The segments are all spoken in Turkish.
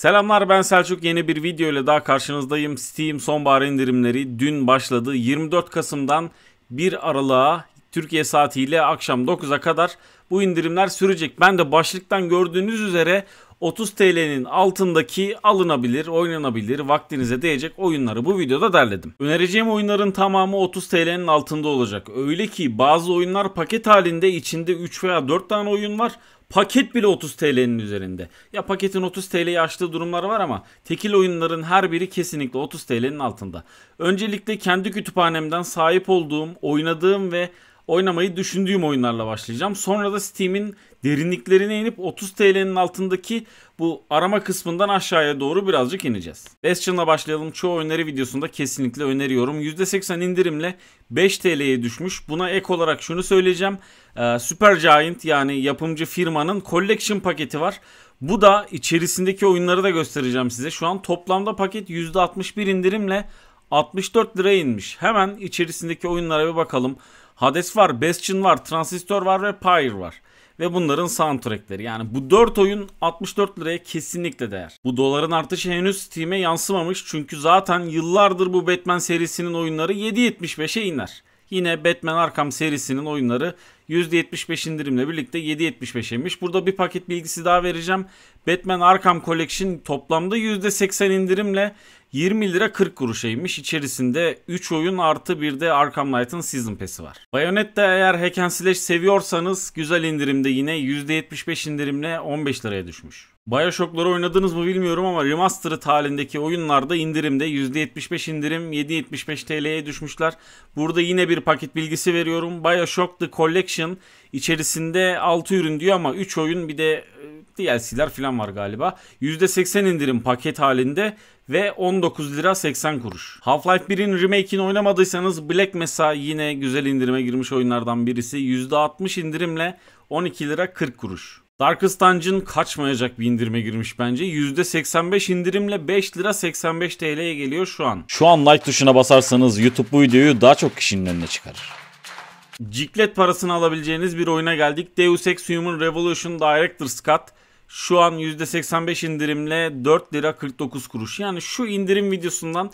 Selamlar ben Selçuk yeni bir video ile daha karşınızdayım. Steam sonbahar indirimleri dün başladı. 24 Kasım'dan 1 Aralık'a Türkiye saatiyle akşam 9'a kadar bu indirimler sürecek. Ben de başlıktan gördüğünüz üzere 30 TL'nin altındaki alınabilir, oynanabilir, vaktinize değecek oyunları bu videoda derledim. Önereceğim oyunların tamamı 30 TL'nin altında olacak. Öyle ki bazı oyunlar paket halinde içinde 3 veya 4 tane oyun var. Paket bile 30 TL'nin üzerinde. Ya paketin 30 TL'yi aştığı durumlar var ama tekil oyunların her biri kesinlikle 30 TL'nin altında. Öncelikle kendi kütüphanemden sahip olduğum, oynadığım ve oynamayı düşündüğüm oyunlarla başlayacağım. Sonra da Steam'in derinliklerine inip 30 TL'nin altındaki bu arama kısmından aşağıya doğru birazcık ineceğiz. Bastion'la başlayalım. Çoğu öneri videosunda kesinlikle öneriyorum. %80 indirimle 5 TL'ye düşmüş. Buna ek olarak şunu söyleyeceğim. Ee, Super Giant yani yapımcı firmanın collection paketi var. Bu da içerisindeki oyunları da göstereceğim size. Şu an toplamda paket %61 indirimle 64 liraya inmiş. Hemen içerisindeki oyunlara bir bakalım. Hades var, Bastion var, Transistor var ve Pyre var. Ve bunların soundtrackleri. Yani bu 4 oyun 64 liraya kesinlikle değer. Bu doların artışı henüz Steam'e yansımamış. Çünkü zaten yıllardır bu Batman serisinin oyunları 7.75'e iner. Yine Batman Arkham serisinin oyunları %75 indirimle birlikte 7.75 inmiş. Burada bir paket bilgisi daha vereceğim. Batman Arkham Collection toplamda %80 indirimle 20 lira 40 kuruşa inmiş. İçerisinde 3 oyun artı bir de Arkham Knight'ın Season Pass'i var. Bayonetta eğer hack and slash seviyorsanız güzel indirimde yine %75 indirimle 15 liraya düşmüş. Bioshock'ları oynadınız mı bilmiyorum ama Remastered halindeki oyunlarda indirimde %75 indirim 7.75 TL'ye düşmüşler. Burada yine bir paket bilgisi veriyorum. Bioshock The Collection içerisinde 6 ürün diyor ama 3 oyun bir de e, DLC'ler falan var galiba. %80 indirim paket halinde ve 19 lira 80 kuruş. Half-Life 1'in remake'ini oynamadıysanız Black Mesa yine güzel indirime girmiş oyunlardan birisi. %60 indirimle 12 lira 40 kuruş. Darkest Dungeon kaçmayacak bir indirime girmiş bence. %85 indirimle 5 lira 85 TL'ye geliyor şu an. Şu an like tuşuna basarsanız YouTube bu videoyu daha çok kişinin önüne çıkarır. Ciklet parasını alabileceğiniz bir oyuna geldik. Deus Ex Human Revolution Director's Cut şu an %85 indirimle 4 lira 49 kuruş. Yani şu indirim videosundan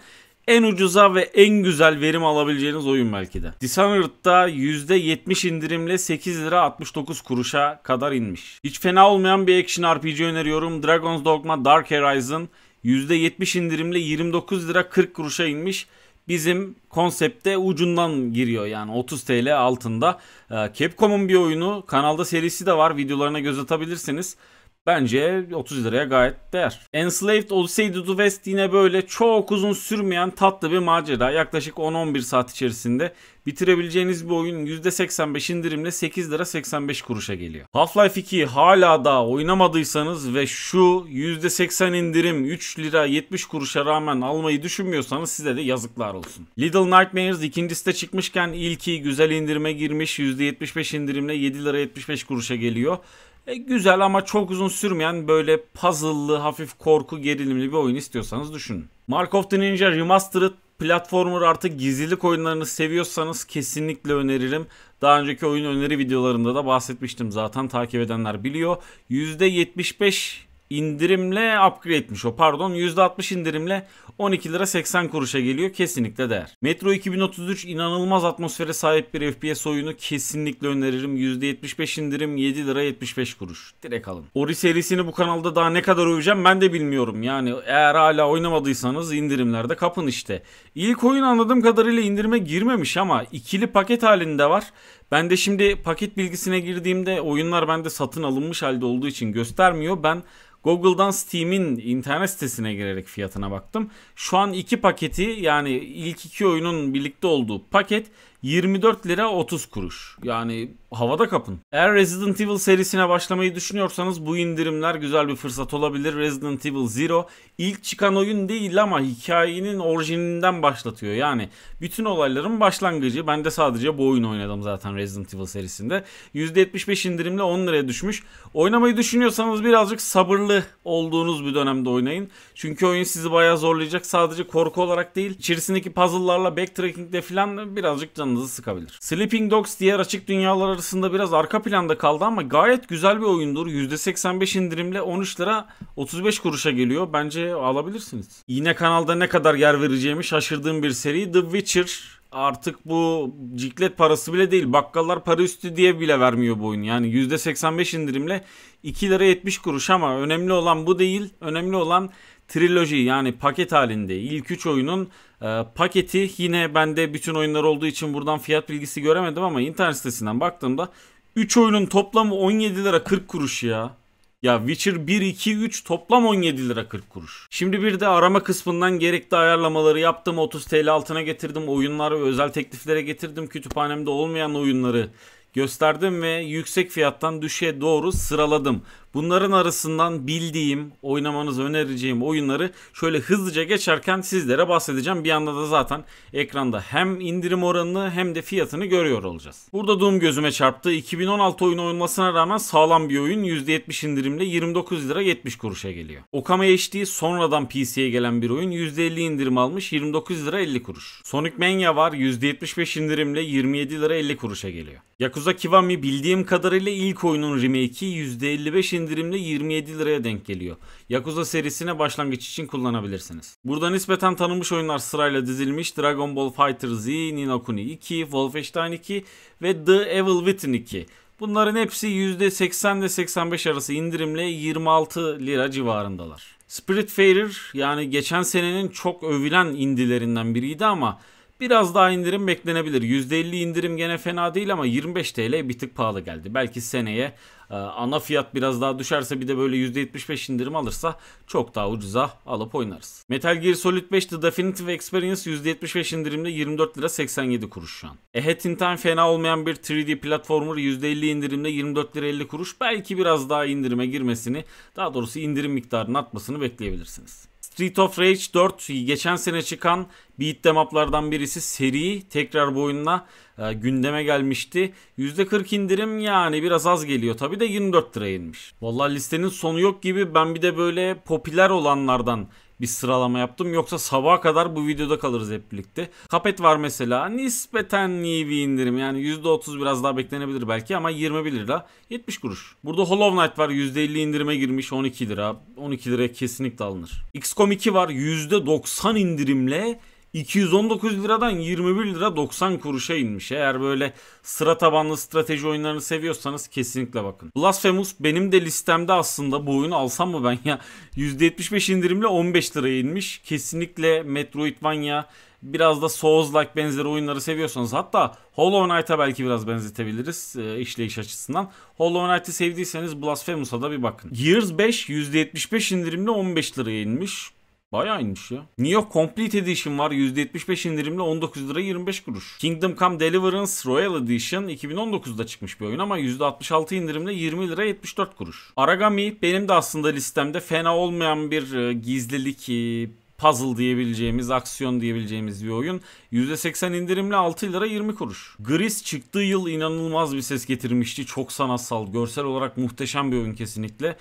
en ucuza ve en güzel verim alabileceğiniz oyun belki de. Dishonored'da %70 indirimle 8 lira 69 kuruşa kadar inmiş. Hiç fena olmayan bir action RPG öneriyorum. Dragon's Dogma Dark Horizon %70 indirimle 29 lira 40 kuruşa inmiş bizim konsepte ucundan giriyor yani 30 TL altında. Ee, Capcom'un bir oyunu kanalda serisi de var videolarına göz atabilirsiniz. Bence 30 liraya gayet değer. Enslaved Odyssey to the West yine böyle çok uzun sürmeyen tatlı bir macera. Yaklaşık 10-11 saat içerisinde bitirebileceğiniz bir oyun %85 indirimle 8 lira 85 kuruşa geliyor. Half-Life 2 hala daha oynamadıysanız ve şu %80 indirim 3 lira 70 kuruşa rağmen almayı düşünmüyorsanız size de yazıklar olsun. Little Nightmares ikincisi de çıkmışken ilki güzel indirime girmiş %75 indirimle 7 lira 75 kuruşa geliyor. E, güzel ama çok uzun sürmeyen böyle puzzle'lı, hafif korku gerilimli bir oyun istiyorsanız düşünün. Mark of the Ninja Remastered platformer artık gizlilik oyunlarını seviyorsanız kesinlikle öneririm. Daha önceki oyun öneri videolarımda da bahsetmiştim zaten takip edenler biliyor. %75 indirimle upgrade etmiş o pardon %60 indirimle 12 lira 80 kuruşa geliyor kesinlikle değer. Metro 2033 inanılmaz atmosfere sahip bir FPS oyunu kesinlikle öneririm. %75 indirim 7 lira 75 kuruş. Direkt alın. Ori serisini bu kanalda daha ne kadar öveceğim ben de bilmiyorum. Yani eğer hala oynamadıysanız indirimlerde kapın işte. İlk oyun anladığım kadarıyla indirime girmemiş ama ikili paket halinde var. Ben de şimdi paket bilgisine girdiğimde oyunlar bende satın alınmış halde olduğu için göstermiyor. Ben Google'dan Steam'in internet sitesine girerek fiyatına baktım. Şu an iki paketi yani ilk iki oyunun birlikte olduğu paket 24 lira 30 kuruş. Yani havada kapın. Eğer Resident Evil serisine başlamayı düşünüyorsanız bu indirimler güzel bir fırsat olabilir. Resident Evil Zero ilk çıkan oyun değil ama hikayenin orijininden başlatıyor. Yani bütün olayların başlangıcı. Ben de sadece bu oyun oynadım zaten Resident Evil serisinde. %75 indirimle 10 liraya düşmüş. Oynamayı düşünüyorsanız birazcık sabırlı olduğunuz bir dönemde oynayın. Çünkü oyun sizi bayağı zorlayacak. Sadece korku olarak değil içerisindeki puzzle'larla backtracking'de falan birazcık canınızı canınızı sıkabilir. Sleeping Dogs diğer açık dünyalar arasında biraz arka planda kaldı ama gayet güzel bir oyundur. %85 indirimle 13 lira 35 kuruşa geliyor. Bence alabilirsiniz. Yine kanalda ne kadar yer vereceğimi şaşırdığım bir seri The Witcher artık bu ciklet parası bile değil. Bakkallar para üstü diye bile vermiyor bu oyun. Yani %85 indirimle 2 lira 70 kuruş ama önemli olan bu değil. Önemli olan triloji yani paket halinde ilk 3 oyunun e, paketi yine bende bütün oyunlar olduğu için buradan fiyat bilgisi göremedim ama internet sitesinden baktığımda 3 oyunun toplamı 17 lira 40 kuruş ya. Ya Witcher 1, 2, 3 toplam 17 lira 40 kuruş. Şimdi bir de arama kısmından gerekli ayarlamaları yaptım. 30 TL altına getirdim. Oyunlar ve özel tekliflere getirdim. Kütüphanemde olmayan oyunları gösterdim ve yüksek fiyattan düşe doğru sıraladım. Bunların arasından bildiğim, oynamanızı önereceğim oyunları şöyle hızlıca geçerken sizlere bahsedeceğim. Bir anda da zaten ekranda hem indirim oranını hem de fiyatını görüyor olacağız. Burada Doom gözüme çarptı. 2016 oyunu olmasına rağmen sağlam bir oyun. %70 indirimle 29 lira 70 kuruşa geliyor. Okama HD sonradan PC'ye gelen bir oyun. %50 indirim almış 29 lira 50 kuruş. Sonic Mania var %75 indirimle 27 lira 50 kuruşa geliyor. Yakuza Kiwami bildiğim kadarıyla ilk oyunun remake'i %55 indirimle indirimli 27 liraya denk geliyor. Yakuza serisine başlangıç için kullanabilirsiniz. Burada nispeten tanınmış oyunlar sırayla dizilmiş Dragon Ball Fighter Z, Ninokuni 2, Wolfenstein 2 ve The Evil Within 2. Bunların hepsi %80 ile 85 arası indirimle 26 lira civarındalar. Spiritfarer yani geçen senenin çok övülen indilerinden biriydi ama Biraz daha indirim beklenebilir. %50 indirim gene fena değil ama 25 TL bir tık pahalı geldi. Belki seneye e, ana fiyat biraz daha düşerse bir de böyle %75 indirim alırsa çok daha ucuza alıp oynarız. Metal Gear Solid 5 The Definitive Experience %75 indirimde 24 lira 87 kuruş şu an. E, A in Time fena olmayan bir 3D platformer %50 indirimde 24 lira 50 kuruş. Belki biraz daha indirime girmesini daha doğrusu indirim miktarını atmasını bekleyebilirsiniz. Street of Rage 4 geçen sene çıkan beat em up'lardan birisi seri tekrar bu oyunla e, gündeme gelmişti. %40 indirim yani biraz az geliyor. Tabi de 24 lira inmiş. vallahi listenin sonu yok gibi ben bir de böyle popüler olanlardan bir sıralama yaptım. Yoksa sabaha kadar bu videoda kalırız hep birlikte. Kapet var mesela. Nispeten iyi bir indirim. Yani %30 biraz daha beklenebilir belki ama 21 lira 70 kuruş. Burada Hollow Knight var. %50 indirime girmiş 12 lira. 12 liraya kesinlikle alınır. XCOM 2 var. %90 indirimle 219 liradan 21 lira 90 kuruşa inmiş. Eğer böyle sıra tabanlı strateji oyunlarını seviyorsanız kesinlikle bakın. Blasphemous benim de listemde aslında bu oyunu alsam mı ben ya? %75 indirimle 15 liraya inmiş. Kesinlikle Metroidvania biraz da Souls-like benzeri oyunları seviyorsanız hatta Hollow Knight'a belki biraz benzetebiliriz e, işleyiş açısından. Hollow Knight'ı sevdiyseniz Blasphemous'a da bir bakın. Gears 5 %75 indirimle 15 liraya inmiş. Bayağı inmiş ya. New York Complete Edition var %75 indirimli 19 lira 25 kuruş. Kingdom Come Deliverance Royal Edition 2019'da çıkmış bir oyun ama %66 indirimli 20 lira 74 kuruş. Aragami benim de aslında listemde fena olmayan bir e, gizlilik e, puzzle diyebileceğimiz, aksiyon diyebileceğimiz bir oyun. %80 indirimle 6 lira 20 kuruş. Gris çıktığı yıl inanılmaz bir ses getirmişti. Çok sanatsal, görsel olarak muhteşem bir oyun kesinlikle.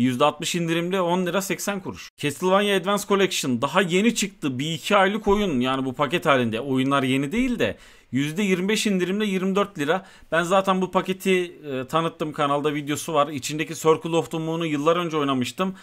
%60 indirimli 10 lira 80 kuruş. Castlevania Advance Collection daha yeni çıktı. Bir iki aylık oyun yani bu paket halinde. Oyunlar yeni değil de %25 indirimle 24 lira. Ben zaten bu paketi e, tanıttım kanalda videosu var. İçindeki Circle of the Moon'u yıllar önce oynamıştım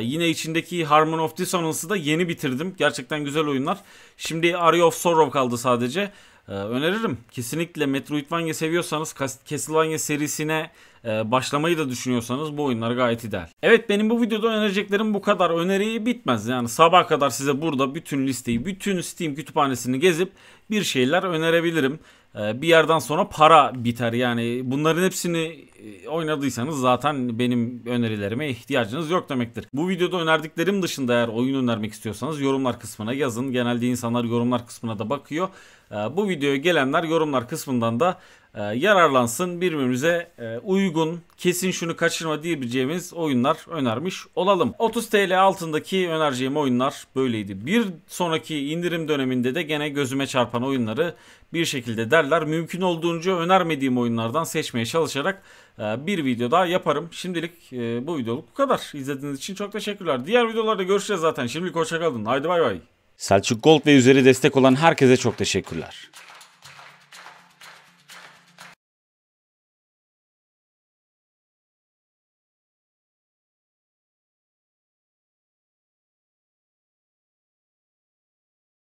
yine içindeki Harmon of Dissonance'ı da yeni bitirdim. Gerçekten güzel oyunlar. Şimdi Area of Sorrow kaldı sadece. Ee, öneririm. Kesinlikle Metroidvania seviyorsanız Castlevania serisine e, başlamayı da düşünüyorsanız bu oyunlar gayet ideal. Evet benim bu videoda önereceklerim bu kadar. Öneriyi bitmez. Yani sabah kadar size burada bütün listeyi, bütün Steam kütüphanesini gezip bir şeyler önerebilirim. Ee, bir yerden sonra para biter. Yani bunların hepsini e, oynadıysanız zaten benim önerilerime ihtiyacınız yok demektir. Bu videoda önerdiklerim dışında eğer oyun önermek istiyorsanız yorumlar kısmına yazın. Genelde insanlar yorumlar kısmına da bakıyor. Ee, bu videoya gelenler yorumlar kısmından da e, yararlansın birbirimize e, uygun kesin şunu kaçırma diyebileceğimiz oyunlar önermiş olalım. 30 TL altındaki önereceğim oyunlar böyleydi. Bir sonraki indirim döneminde de gene gözüme çarpan oyunları bir şekilde derler. Mümkün olduğunca önermediğim oyunlardan seçmeye çalışarak e, bir video daha yaparım. Şimdilik e, bu videoluk bu kadar. İzlediğiniz için çok teşekkürler. Diğer videolarda görüşeceğiz zaten. Şimdilik hoşçakalın. Haydi bay bay. Selçuk Gold ve üzeri destek olan herkese çok teşekkürler.